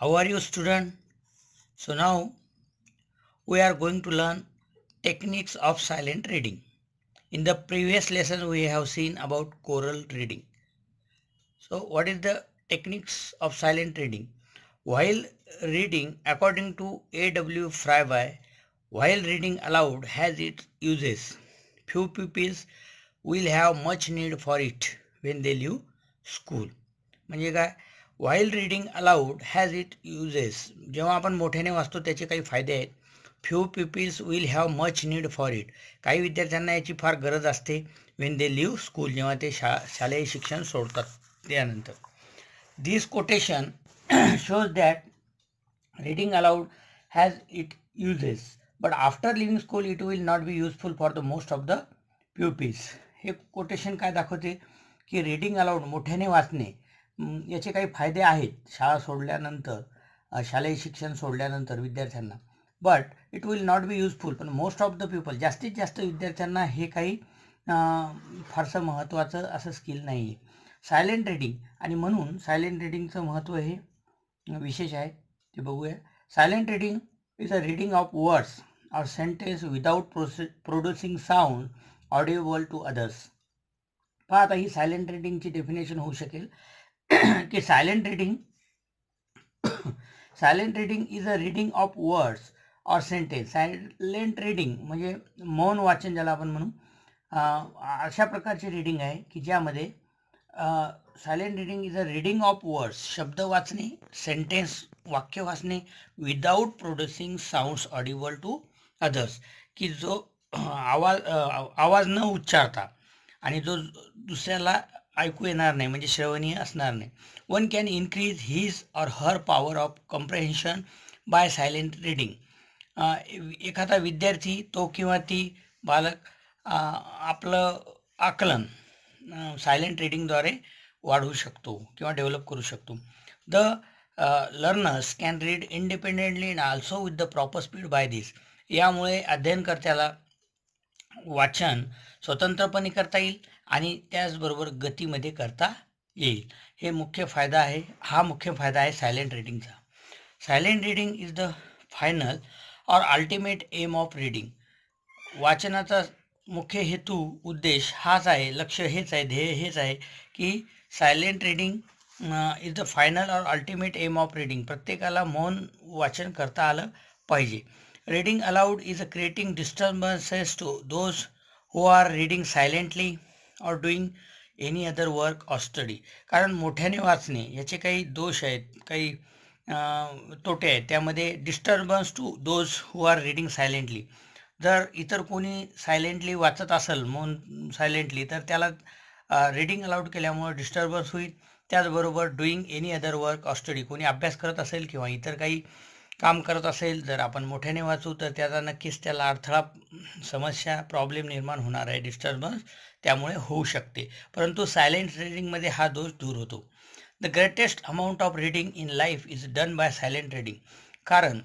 how are you student so now we are going to learn techniques of silent reading in the previous lesson we have seen about choral reading so what is the techniques of silent reading while reading according to aw freiby while reading aloud has its uses few pupils will have much need for it when they leave school म्हणजे काय wild reading aloud has it uses जेव्हा आपण मोठ्याने वाचतो त्याचे काही फायदे आहेत few peoples will have much need for it काही विद्यार्थ्यांना याची फार गरज असते वेन दे लिव स्कूल जेव्हा ते शा शालेय शिक्षण सोडतात त्यानंतर this quotation shows that reading aloud has it uses but after living school it will not be useful for the most of the pupils हे कोटेशन काय दाखवते की रीडिंग अलाउड मोठ्याने वाचणे याचे काही फायदे आहेत शाळा सोडल्यानंतर शालेय शिक्षण सोडल्यानंतर विद्यार्थ्यांना but it will not be useful पण मोस्ट ऑफ द पीपल जास्तीत जास्त विद्यार्थ्यांना हे काही फारसं महत्त्वाचं असं स्किल नाही आहे सायलेंट रीडिंग आणि म्हणून सायलेंट रीडिंगचं महत्त्व हे विशेष आहे ते बघूया silent reading is a reading of words or sentence without प्रोसे producing sound audible to others पहा आता ही सायलेंट रीडिंगची डेफिनेशन होऊ शकेल की silent reading silent reading is a reading of words or sentence silent reading म्हणजे मौन वाचन ज्याला आपण म्हणू अशा प्रकारची रीडिंग आहे की ज्यामध्ये silent reading is a reading of words शब्द वाचणे सेंटेन्स वाक्य वाचणे without producing sounds audible to others की जो आवाज आवाज न उच्चारता आणि जो दुसऱ्याला ऐकू येणार नाही म्हणजे श्रवणीय असणार नाही one can increase his or her power of comprehension by silent reading एखादा विद्यार्थी तो किंवा ती बालक आपलं आकलन सायलेंट रिडिंगद्वारे वाढवू शकतो किंवा डेव्हलप करू शकतो the learners can read independently and also with the proper speed by this यामुळे अध्ययनकर्त्याला वाचन स्वतंत्रपणे करता येईल आणि त्याचबरोबर गतीमध्ये करता येईल हे मुख्य फायदा आहे हा मुख्य फायदा आहे सायलेंट रीडिंगचा silent reading is the final or ultimate aim of reading वाचनाचा मुख्य हेतू उद्देश हाच आहे लक्ष हेच आहे ध्येय हेच आहे की silent reading is the final or ultimate aim of reading प्रत्येकाला मौन वाचन करता आलं पाहिजे reading aloud is a creating disturbances to those who are reading silently or doing any other work or study कारण मोठ्याने वाचणे याचे काही दोष आहेत काही तोटे आहेत त्यामध्ये disturbance to those who are reading silently जर इतर कोणी सायलेंटली वाचत असेल मोन सायलेंटली तर त्याला रीडिंग अलाउड केल्यामुळे डिस्टर्बन्स होईल त्याचबरोबर doing any other work or study कोणी अभ्यास करत असेल किंवा इतर काही काम करत असेल जर आपण मोठ्याने वाचू तर त्याचा नक्कीच त्याला अडथळा समस्या प्रॉब्लेम निर्माण होणार आहे डिस्टर्बन्स त्यामुळे होऊ शकते परंतु सायलेंट रिडिंगमध्ये हा दोष दूर होतो the greatest amount of reading in life is done by silent reading कारण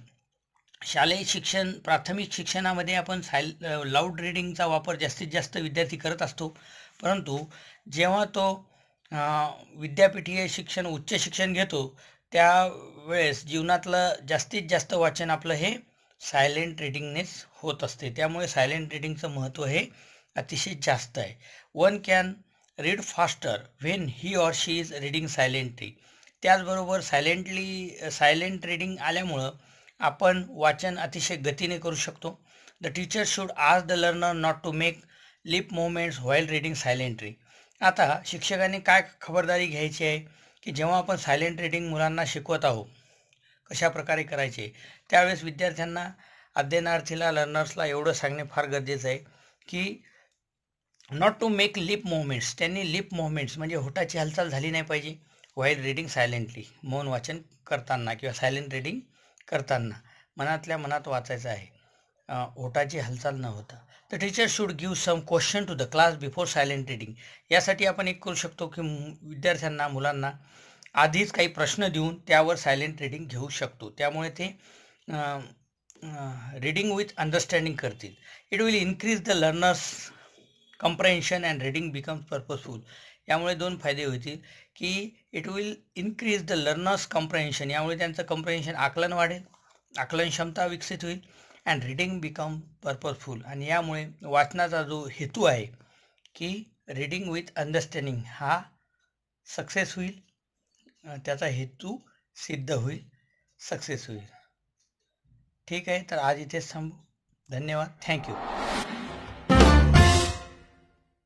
शालेय शिक्षण प्राथमिक शिक्षणामध्ये आपण साय लाऊड रीडिंगचा वापर जास्तीत जास्त विद्यार्थी करत असतो परंतु जेव्हा तो विद्यापीठीय शिक्षण उच्च शिक्षण घेतो त्यावेळेस जीवनातलं जास्तीत जास्त वाचन आपलं हे सायलेंट रिडिंगनेच होत असते त्यामुळे सायलेंट रिडिंगचं महत्त्व हे अतिशय जास्त आहे one can read faster when he or she is reading silently त्याचबरोबर सायलेंटली सायलेंट रीडिंग आल्यामुळं आपण वाचन अतिशय गतीने करू शकतो the teacher should ask the learner not to make lip movements while reading silently आता शिक्षकांनी काय खबरदारी घ्यायची आहे की जेव्हा आपण सायलेंट रीडिंग मुलांना शिकवत आहोत कशा प्रकारे करायचे त्यावेळेस विद्यार्थ्यांना अध्ययनार्थीला लर्नर्सला एवढं सांगणे फार गरजेचं आहे की not to make lip movements त्यांनी लिप मुवमेंट्स म्हणजे होटाची हालचाल झाली नाही पाहिजे वाईल रीडिंग सायलेंटली मौन वाचन करताना किंवा सायलेंट रीडिंग करताना मनातल्या मनात वाचायचं आहे ओटाची हालचाल न होता तर teacher should give some question to the class before silent reading यासाठी आपण एक करू शकतो की विद्यार्थ्यांना मुलांना आधीच काही प्रश्न देऊन त्यावर सायलेंट रिडिंग घेऊ शकतो त्यामुळे ते रीडिंग विथ अंडरस्टँडिंग करतील it will increase the learners comprehension and reading becomes purposeful यामुळे दोन फायदे होतील की it will increase the learners comprehension यामुळे त्यांचं कम्प्रेन्शन आकलन वाढेल आकलन क्षमता विकसित होईल अँड रिडिंग बिकम पर्पजफुल आणि यामुळे वाचनाचा जो हेतू आहे की रीडिंग विथ अंडरस्टँडिंग हा सक्सेस होईल त्याचा हेतू सिद्ध होईल सक्सेस होईल ठीक आहे तर आज इथेच थांबू धन्यवाद थँक्यू